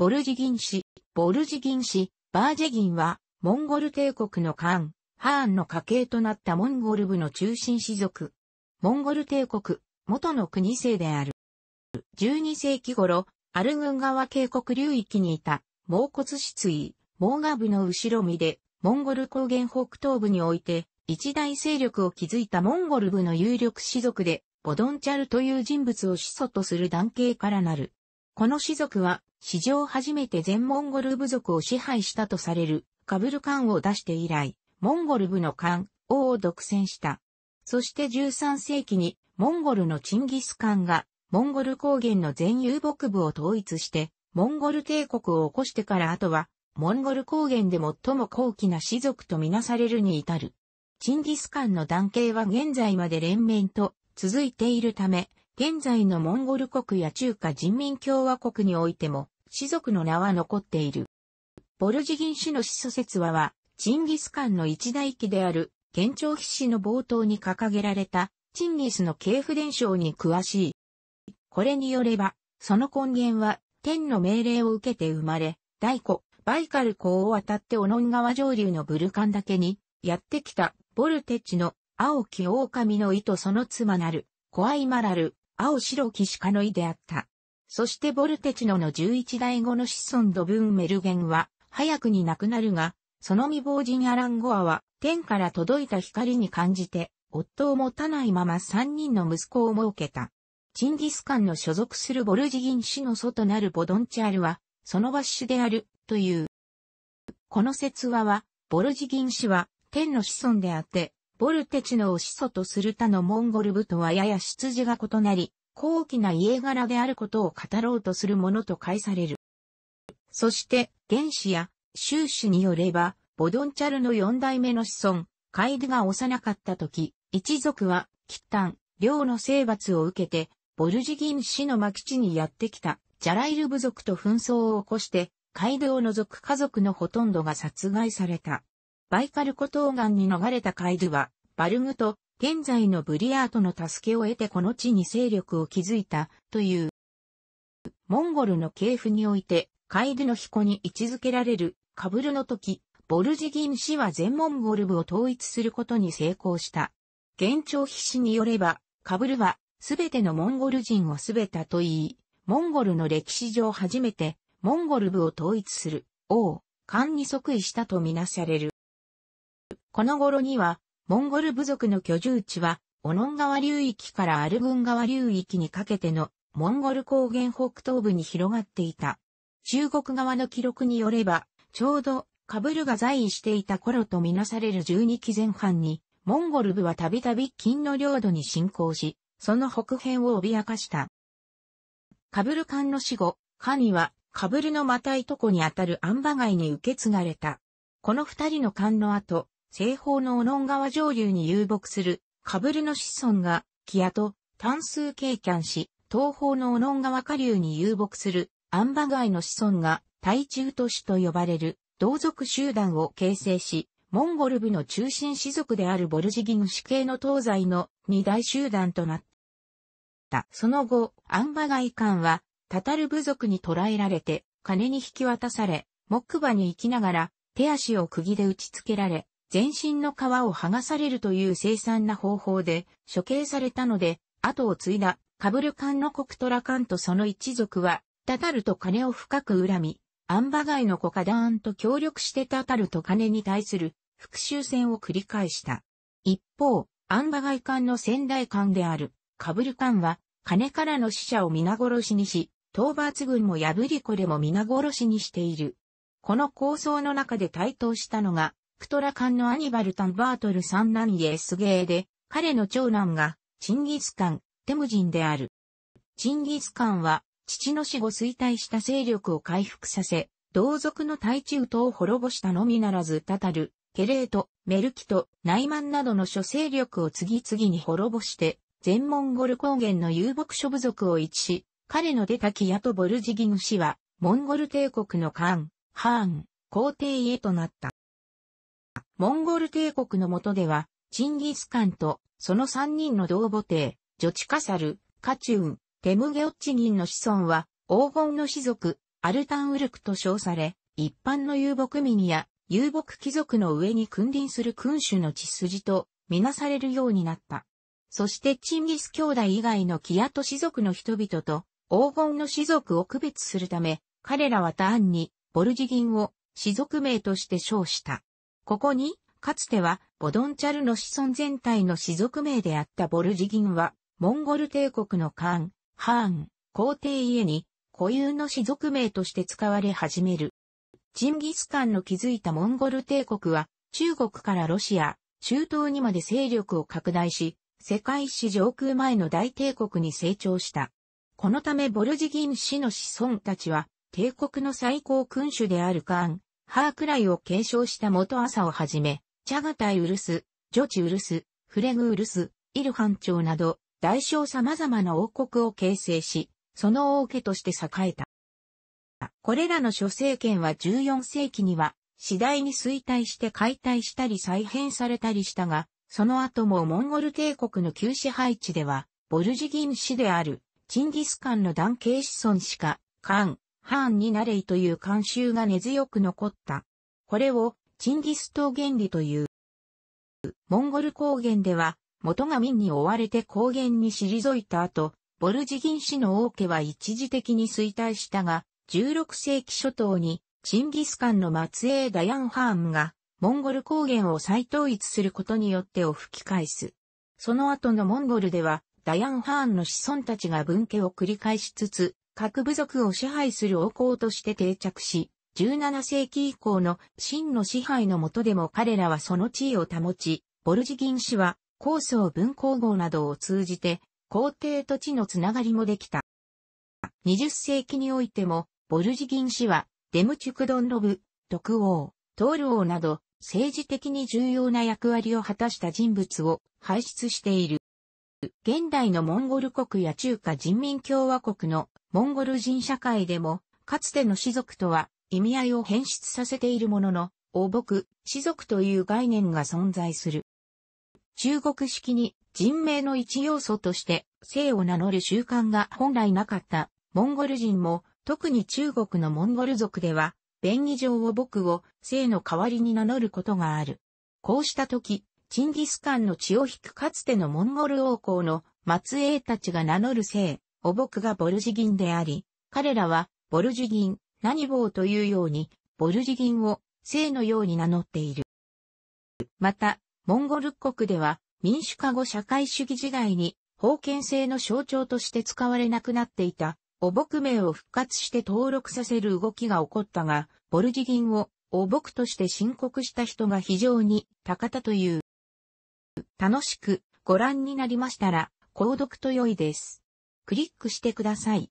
ボルジギン氏、ボルジギン氏、バージェギンは、モンゴル帝国のカン、ハーンの家系となったモンゴル部の中心氏族。モンゴル帝国、元の国姓である。12世紀頃、アルグン川渓谷流域にいた、蒙骨失意、モーガ部の後ろ身で、モンゴル高原北東部において、一大勢力を築いたモンゴル部の有力氏族で、ボドンチャルという人物を始祖とする男系からなる。この氏族は、史上初めて全モンゴル部族を支配したとされるカブルカンを出して以来、モンゴル部のカン王を独占した。そして13世紀にモンゴルのチンギスカンがモンゴル高原の全遊牧部を統一して、モンゴル帝国を起こしてから後は、モンゴル高原で最も高貴な氏族とみなされるに至る。チンギスカンの男系は現在まで連綿と続いているため、現在のモンゴル国や中華人民共和国においても、氏族の名は残っている。ボルジギン氏の始祖説話は、チンギスカンの一大記である、県庁筆師の冒頭に掲げられた、チンギスの系譜伝承に詳しい。これによれば、その根源は、天の命令を受けて生まれ、大古、バイカル港を渡ってオノン川上流のブルカン岳に、やってきた、ボルテッチの、青き狼の糸その妻なる、コアイマラル、青白騎士カノイであった。そしてボルテチノの11代後の子孫ドブンメルゲンは、早くに亡くなるが、その未亡人アランゴアは、天から届いた光に感じて、夫を持たないまま三人の息子を設けた。チンギスカンの所属するボルジギン氏の祖となるボドンチャールは、そのシュである、という。この説話は、ボルジギン氏は、天の子孫であって、ボルテチの始祖とする他のモンゴル部とはやや出自が異なり、高貴な家柄であることを語ろうとするものと解される。そして、原始や修士によれば、ボドンチャルの四代目の子孫、カイドが幼かった時、一族は、キッタン、領の征伐を受けて、ボルジギン氏の牧地にやってきた、ジャライル部族と紛争を起こして、カイドを除く家族のほとんどが殺害された。バイカル湖東岸に逃れたカイドゥは、バルグと現在のブリアートの助けを得てこの地に勢力を築いたという。モンゴルの系譜において、カイドゥの彦に位置づけられるカブルの時、ボルジギン氏は全モンゴル部を統一することに成功した。現状筆氏によれば、カブルはすべてのモンゴル人をすべたと言い、モンゴルの歴史上初めてモンゴル部を統一する王、漢に即位したとみなされる。この頃には、モンゴル部族の居住地は、オノン川流域からアルブン川流域にかけての、モンゴル高原北東部に広がっていた。中国側の記録によれば、ちょうど、カブルが在位していた頃とみなされる12期前半に、モンゴル部はたびたび金の領土に侵攻し、その北辺を脅かした。カブル艦の死後、神はカブルのまたいとこにあたるアンバ街に受け継がれた。この二人の艦の後、西方のオノン川上流に遊牧するカブルの子孫がキアと単数経験し、東方のオノン川下流に遊牧するアンバガイの子孫が対中都市と呼ばれる同族集団を形成し、モンゴル部の中心氏族であるボルジギン氏系の東西の二大集団となった。その後、アンバガイカは、タタル部族に捕らえられて、金に引き渡され、木馬に行きながら、手足を釘で打ち付けられ、全身の皮を剥がされるという凄惨な方法で処刑されたので、後を継いだカブルカンの国トラカンとその一族は、タタルと金を深く恨み、アンバガイの子カダーンと協力してタタルと金に対する復讐戦を繰り返した。一方、アンバガイ艦の先代艦であるカブル艦は、金からの死者を皆殺しにし、討伐軍も破りこれも皆殺しにしている。この構想の中で台頭したのが、クトラカンのアニバル・タンバートル三男イエスゲーで、彼の長男が、チンギスカン、テムジンである。チンギスカンは、父の死後衰退した勢力を回復させ、同族の大中東を滅ぼしたのみならず、タタル、ケレート、メルキト、ナイマンなどの諸勢力を次々に滅ぼして、全モンゴル高原の遊牧諸部族を一し、彼の出たキヤとボルジギム氏は、モンゴル帝国のカーン、ハーン、皇帝へとなった。モンゴル帝国の下では、チンギスカンとその3人の同母帝、ジョチカサル、カチュン、テムゲオッチギンの子孫は、黄金の士族、アルタンウルクと称され、一般の遊牧民や遊牧貴族の上に君臨する君主の血筋とみなされるようになった。そしてチンギス兄弟以外のキアト氏族の人々と黄金の氏族を区別するため、彼らはンにボルジギンを氏族名として称した。ここに、かつては、ボドンチャルの子孫全体の氏族名であったボルジギンは、モンゴル帝国のカーン、ハーン、皇帝家に、固有の氏族名として使われ始める。ジンギスカンの築いたモンゴル帝国は、中国からロシア、中東にまで勢力を拡大し、世界史上空前の大帝国に成長した。このためボルジギン氏の子孫たちは、帝国の最高君主であるカーン、ハークライを継承した元朝をはじめ、チャガタイウルス、ジョチウルス、フレグウルス、イルハン朝など、大小様々な王国を形成し、その王家として栄えた。これらの諸政権は14世紀には、次第に衰退して解体したり再編されたりしたが、その後もモンゴル帝国の旧支配地では、ボルジギン氏である、チンギスカンの男系子孫しか、カン、ンになれいという慣習が根強く残った。これを、チンギス島原理という。モンゴル高原では、元が民に追われて高原に退いた後、ボルジギン氏の王家は一時的に衰退したが、16世紀初頭に、チンギスカンの末裔ダヤン・ハーンが、モンゴル高原を再統一することによってを吹き返す。その後のモンゴルでは、ダヤン・ハーンの子孫たちが分家を繰り返しつつ、各部族を支配する王侯として定着し、17世紀以降の真の支配の下でも彼らはその地位を保ち、ボルジギン氏は、高層文皇号などを通じて、皇帝と地のつながりもできた。20世紀においても、ボルジギン氏は、デムチュクドンロブ、特王、トール王など、政治的に重要な役割を果たした人物を輩出している。現代のモンゴル国や中華人民共和国のモンゴル人社会でも、かつての氏族とは意味合いを変質させているものの、王牧、氏族という概念が存在する。中国式に人名の一要素として姓を名乗る習慣が本来なかったモンゴル人も、特に中国のモンゴル族では、便宜上を僕を姓の代わりに名乗ることがある。こうした時、チンギスカンの血を引くかつてのモンゴル王侯の末裔たちが名乗る姓、お僕がボルジギンであり、彼らはボルジギン、何棒というように、ボルジギンを姓のように名乗っている。また、モンゴル国では民主化後社会主義時代に封建制の象徴として使われなくなっていた、お僕名を復活して登録させる動きが起こったが、ボルジギンをお僕として申告した人が非常に高田という。楽しく、ご覧になりましたら、購読と良いです。クリックしてください。